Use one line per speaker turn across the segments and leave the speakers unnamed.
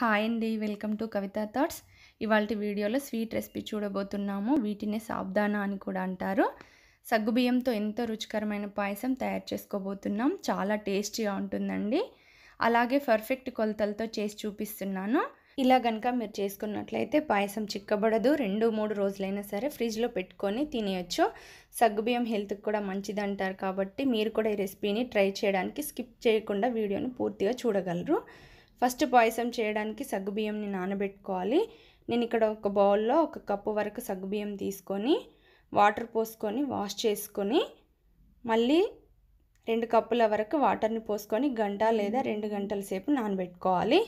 hi అండి welcome to Kavitha thoughts ఇవాళ వీడియోలో స్వీట్ రెసిపీ చూడబోతున్నాము వీటిని సాబ్దానా అని కూడా అంటారు సగ్గుబియ్యంతో ఎంతో రుచికరమైన పాయసం తయారు చేసుకోబోతున్నాం చాలా టేస్టీగా ఉంటుందండి అలాగే పర్ఫెక్ట్ కొలతలతో చేసి చూపిస్తున్నాను ఇలా కనుక మీరు చేసుకున్నట్లయితే పాయసం చిక్కబడదు రెండు మూడు రోజులైనా సరే ఫ్రిడ్జ్లో పెట్టుకొని తినేయచ్చు సగ్గుబియ్యం హెల్త్కి కూడా మంచిది అంటారు కాబట్టి మీరు కూడా ఈ రెసిపీని ట్రై చేయడానికి స్కిప్ చేయకుండా వీడియోని పూర్తిగా చూడగలరు ఫస్ట్ పాయసం చేయడానికి సగ్గుబియ్యంని నానబెట్టుకోవాలి నేను ఇక్కడ ఒక బౌల్లో ఒక కప్పు వరకు సగ్గుబియ్యం తీసుకొని వాటర్ పోసుకొని వాష్ చేసుకొని మళ్ళీ రెండు కప్పుల వరకు వాటర్ని పోసుకొని గంట లేదా రెండు గంటల సేపు నానబెట్టుకోవాలి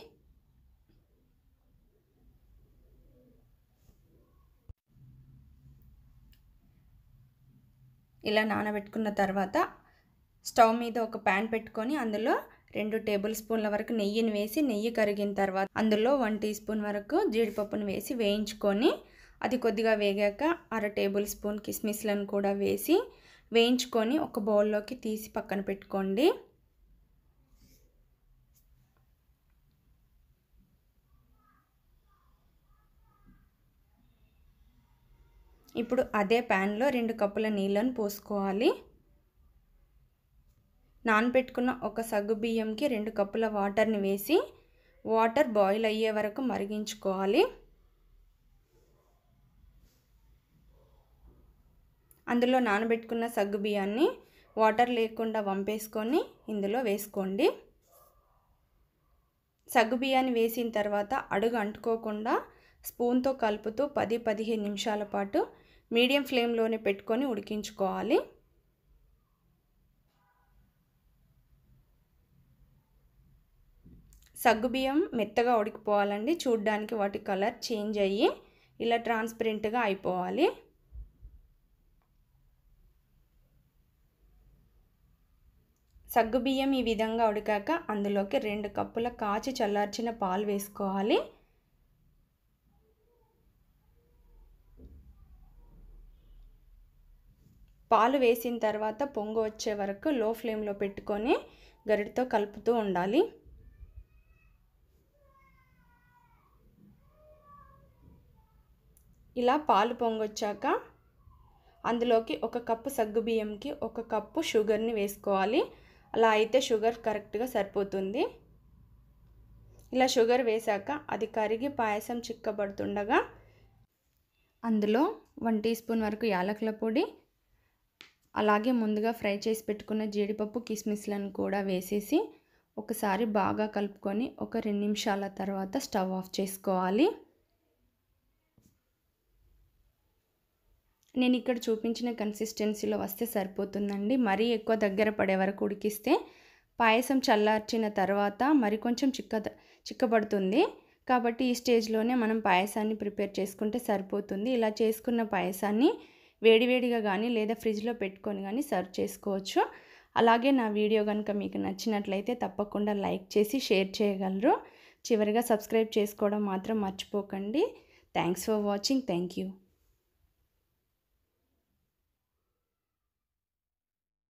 ఇలా నానబెట్టుకున్న తర్వాత స్టవ్ మీద ఒక ప్యాన్ పెట్టుకొని అందులో రెండు టేబుల్ స్పూన్ల వరకు నెయ్యిని వేసి నెయ్యి కరిగిన తర్వాత అందులో వన్ టీ స్పూన్ వరకు జీడిపప్పును వేసి వేయించుకొని అది కొద్దిగా వేగాక అర టేబుల్ స్పూన్ కిస్మిస్లను కూడా వేసి వేయించుకొని ఒక బౌల్లోకి తీసి పక్కన పెట్టుకోండి ఇప్పుడు అదే ప్యాన్లో రెండు కప్పుల నీళ్ళను పోసుకోవాలి నానబెట్టుకున్న ఒక సగ్గు బియ్యంకి రెండు కప్పుల వాటర్ని వేసి వాటర్ బాయిల్ అయ్యే వరకు మరిగించుకోవాలి అందులో నానబెట్టుకున్న సగ్గు బియ్యాన్ని వాటర్ లేకుండా వంపేసుకొని ఇందులో వేసుకోండి సగ్గు బియ్యాన్ని వేసిన తర్వాత అడుగు అంటుకోకుండా స్పూన్తో కలుపుతూ పది పదిహేను నిమిషాల పాటు మీడియం ఫ్లేమ్లోనే పెట్టుకొని ఉడికించుకోవాలి సగ్గుబియ్యం మెత్తగా ఉడికిపోవాలండి చూడ్డానికి వాటి కలర్ చేంజ్ అయ్యి ఇలా ట్రాన్స్పరెంట్గా అయిపోవాలి సగ్గుబియ్యం ఈ విధంగా ఉడికాక అందులోకి రెండు కప్పుల కాచి చల్లార్చిన పాలు వేసుకోవాలి పాలు వేసిన తర్వాత పొంగు వచ్చే వరకు లో ఫ్లేమ్లో పెట్టుకొని గరిటతో కలుపుతూ ఉండాలి ఇలా పాలు పొంగొచ్చాక అందులోకి ఒక కప్పు సగ్గుబియ్యంకి ఒక కప్పు షుగర్ని వేసుకోవాలి అలా అయితే షుగర్ కరెక్ట్గా సరిపోతుంది ఇలా షుగర్ వేశాక అది కరిగి పాయసం చిక్కబడుతుండగా అందులో వన్ టీ స్పూన్ వరకు యాలకుల పొడి అలాగే ముందుగా ఫ్రై చేసి పెట్టుకున్న జీడిపప్పు కిస్మిస్లను కూడా వేసేసి ఒకసారి బాగా కలుపుకొని ఒక రెండు నిమిషాల తర్వాత స్టవ్ ఆఫ్ చేసుకోవాలి నేను ఇక్కడ చూపించిన కన్సిస్టెన్సీలో వస్తే సరిపోతుందండి మరీ ఎక్కువ దగ్గర పడే వరకు ఉడికిస్తే పాయసం చల్లార్చిన తర్వాత మరి కొంచెం చిక్క చిక్కబడుతుంది కాబట్టి ఈ స్టేజ్లోనే మనం పాయసాన్ని ప్రిపేర్ చేసుకుంటే సరిపోతుంది ఇలా చేసుకున్న పాయసాన్ని వేడివేడిగా కానీ లేదా ఫ్రిడ్జ్లో పెట్టుకొని కానీ సర్వ్ చేసుకోవచ్చు అలాగే నా వీడియో కనుక మీకు నచ్చినట్లయితే తప్పకుండా లైక్ చేసి షేర్ చేయగలరు చివరిగా సబ్స్క్రైబ్ చేసుకోవడం మాత్రం మర్చిపోకండి thanks for watching thank you